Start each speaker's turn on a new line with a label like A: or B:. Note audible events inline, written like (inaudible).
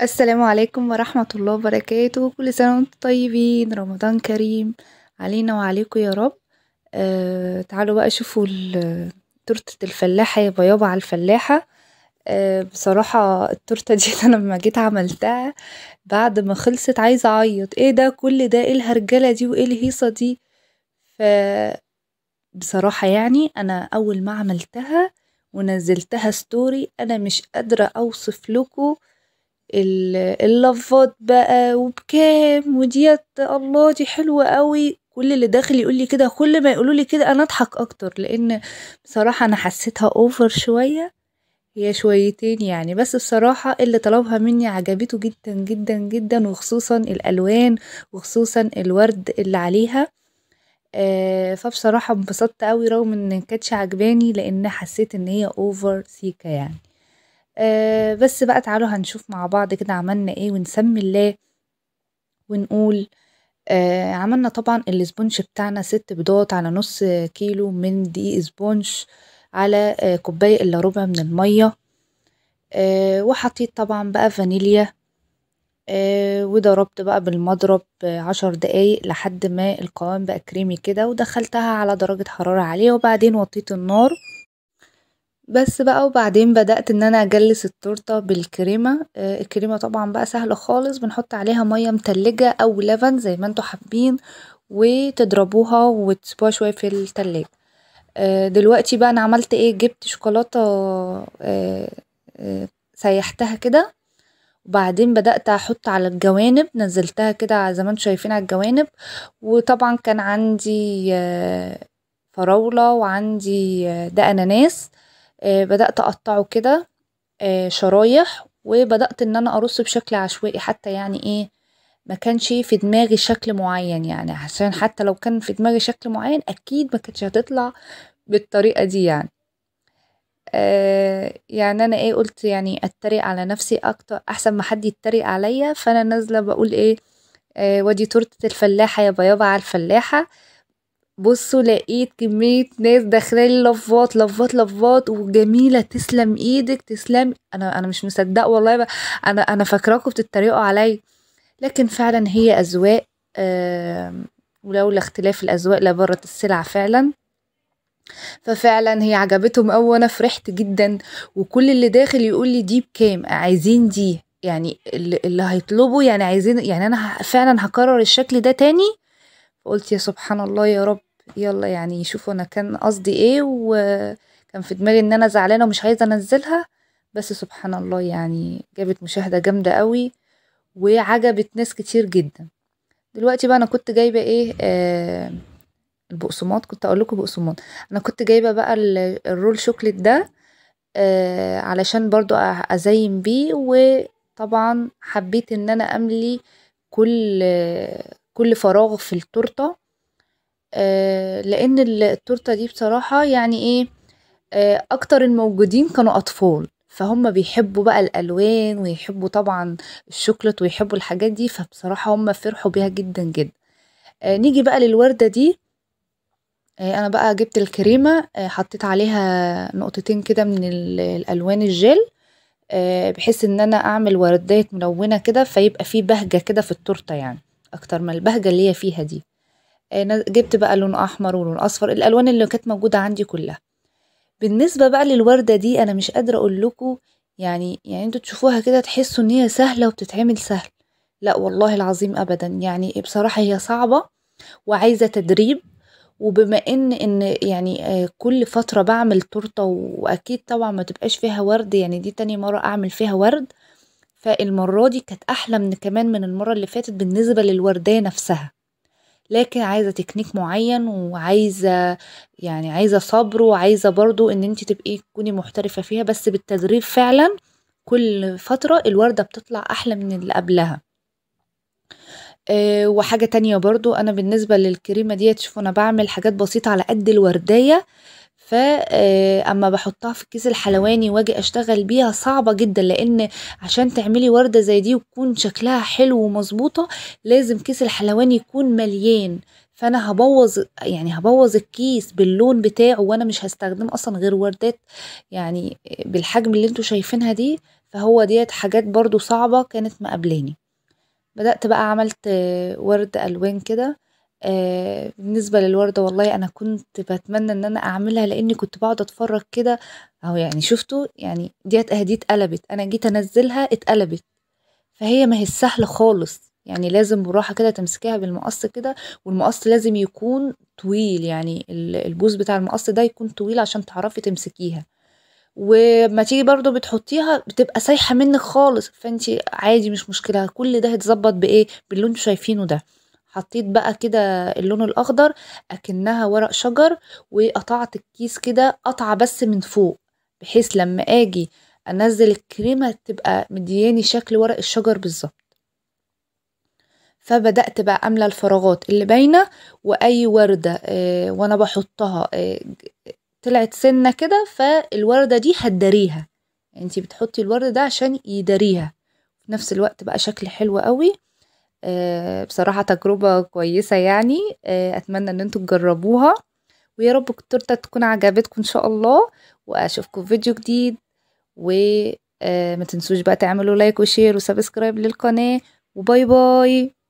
A: السلام عليكم ورحمة الله وبركاته كل سنة وانتم طيبين رمضان كريم علينا وعليكم يا رب آه تعالوا بقى شوفوا تورتة الفلاحة يا بيابا على الفلاحة آه بصراحة التورتة دي (laughs) أنا لما جيت عملتها بعد ما خلصت عايزة أعيط ايه ده كل ده ايه الهرجلة دي وايه الهيصة دي ف بصراحة يعني أنا أول ما عملتها ونزلتها ستوري أنا مش قادرة أوصف لكم اللفات بقى وبكام وديت الله دي حلوة قوي كل اللي داخل يقول لي كده كل ما يقولوا لي كده انا اضحك اكتر لان بصراحة انا حسيتها اوفر شوية هي شويتين يعني بس بصراحة اللي طلبها مني عجبته جدا جدا جدا وخصوصا الالوان وخصوصا الورد اللي عليها آه فبصراحة انبسطت قوي رغم ان كانتش عجباني لان حسيت ان هي اوفر سيكا يعني آه بس بقى تعالوا هنشوف مع بعض كده عملنا ايه ونسمي الله ونقول آه عملنا طبعا الاسبونش بتاعنا ست بيضات على نص كيلو من دي اسبونش على آه كوباية الا ربع من المية آه وحطيت طبعا بقى فانيليا آه وضربت بقى بالمضرب آه عشر دقايق لحد ما القوام بقى كريمي كده ودخلتها على درجة حرارة عالية وبعدين وطيت النار بس بقى وبعدين بدأت ان انا اجلس التورتة بالكريمة آه، الكريمة طبعا بقى سهلة خالص بنحط عليها مية متلجة او لبن زي ما انتوا حابين وتضربوها وتسيبوها شوية في التلاجة آه، دلوقتي بقى انا عملت ايه جبت شوكولاتة آه،, آه، سيحتها كده وبعدين بدأت أحط على الجوانب نزلتها كده زي ما انتوا شايفين على الجوانب وطبعا كان عندي آه، فراولة وعندي آه، ده أناناس آه، بدأت أقطعه كده آه، شرايح وبدأت إن أنا أرص بشكل عشوائي حتى يعني إيه ما كانش في دماغي شكل معين يعني عشان حتى لو كان في دماغي شكل معين أكيد ما كانتش هتطلع بالطريقة دي يعني آه يعني أنا إيه قلت يعني أتريق على نفسي أكتر أحسن ما حد يتريق عليا فأنا نازلة بقول إيه آه ودي تورتة الفلاحة يا بيابا على الفلاحة بصوا لقيت كمية ناس داخله لي لفات لفات لفات وجميلة تسلم ايدك تسلم انا انا مش مصدق والله بقى. انا انا فاكراكم بتتريقوا عليا لكن فعلا هي اذواق آه ولولا اختلاف الاذواق لبرت السلع فعلا ففعلا هي عجبتهم أوي وانا فرحت جدا وكل اللي داخل يقول لي دي بكام عايزين دي يعني اللي هيطلبوا يعني عايزين يعني انا فعلا هكرر الشكل ده تاني فقلت يا سبحان الله يا رب يلا يعني شوفوا انا كان قصدي ايه وكان في دماغي ان انا زعلانه ومش عايزه انزلها بس سبحان الله يعني جابت مشاهده جامده قوي وعجبت ناس كتير جدا دلوقتي بقى انا كنت جايبه ايه آه البقسماط كنت اقول لكم بقسماط انا كنت جايبه بقى الرول شوكليت ده آه علشان برضو ازين بيه وطبعا حبيت ان انا املي كل آه كل فراغ في التورتة آه لان التورتة دي بصراحة يعني ايه آه اكتر الموجودين كانوا اطفال فهم بيحبوا بقى الالوان ويحبوا طبعا الشوكولات ويحبوا الحاجات دي فبصراحة هم فرحوا بيها جدا جدا آه نيجي بقى للوردة دي آه، انا بقى جبت الكريمة آه، حطيت عليها نقطتين كده من الالوان الجل آه، بحيث ان انا اعمل وردات ملونة كده فيبقى فيه بهجة كده في التورتة يعني اكتر ما البهجه اللي هي فيها دي آه، جبت بقى لون احمر ولون اصفر الالوان اللي كانت موجوده عندي كلها بالنسبه بقى للورده دي انا مش قادره اقول لكم يعني يعني انتوا تشوفوها كده تحسوا ان هي سهله وبتتعمل سهل لا والله العظيم ابدا يعني بصراحه هي صعبه وعايزه تدريب وبما ان ان يعني آه، كل فتره بعمل تورته واكيد طبعا ما تبقاش فيها ورد يعني دي تاني مره اعمل فيها ورد فالمرة دي كانت أحلى من كمان من المرة اللي فاتت بالنسبة للوردية نفسها لكن عايزة تكنيك معين وعايزة يعني عايزة صبر وعايزة برضو ان انت تبقي تكوني محترفة فيها بس بالتدريب فعلا كل فترة الوردة بتطلع أحلى من اللي قبلها أه وحاجة تانية برضو أنا بالنسبة للكريمة ديت تشوفوا أنا بعمل حاجات بسيطة على قد الوردية فاما آه، بحطها في الكيس الحلواني واجي اشتغل بيها صعبه جدا لان عشان تعملي ورده زي دي وتكون شكلها حلو ومظبوطه لازم كيس الحلواني يكون مليان فانا هبوظ يعني هبوظ الكيس باللون بتاعه وانا مش هستخدم اصلا غير وردات يعني بالحجم اللي انتوا شايفينها دي فهو ديت حاجات برضو صعبه كانت مقابلاني بدات بقى عملت آه، ورد الوان كده آه، بالنسبة للوردة والله أنا كنت بتمنى إن أنا أعملها لأني كنت بقعد أتفرج كده أهو يعني شفتوا يعني ديت أهي دي اتقلبت أنا جيت أنزلها اتقلبت فهي ما هي سهله خالص يعني لازم براحة كده تمسكيها بالمقص كده والمقص لازم يكون طويل يعني البوز بتاع المقص ده يكون طويل عشان تعرفي تمسكيها وما تيجي برضو بتحطيها بتبقى سايحة منك خالص فانت عادي مش مشكلة كل ده هيتظبط بايه باللي انتوا شايفينه ده حطيت بقى كده اللون الاخضر اكنها ورق شجر وقطعت الكيس كده قطعه بس من فوق بحيث لما اجي انزل الكريمه تبقى مدياني شكل ورق الشجر بالظبط فبدات بقى املى الفراغات اللي باينه واي ورده آه، وانا بحطها آه، طلعت سنه كده فالورده دي هتداريها يعني انتي بتحطي الورد ده عشان يداريها في نفس الوقت بقى شكل حلو قوي آه، بصراحة تجربة كويسة يعني آه، أتمنى إن أنتم تجربوها ويا رب كترتها تكون عجبتكم إن شاء الله وأشوفكم في فيديو جديد وما آه، تنسوش بقى تعملوا لايك وشير وسبسكرايب للقناة وباي باي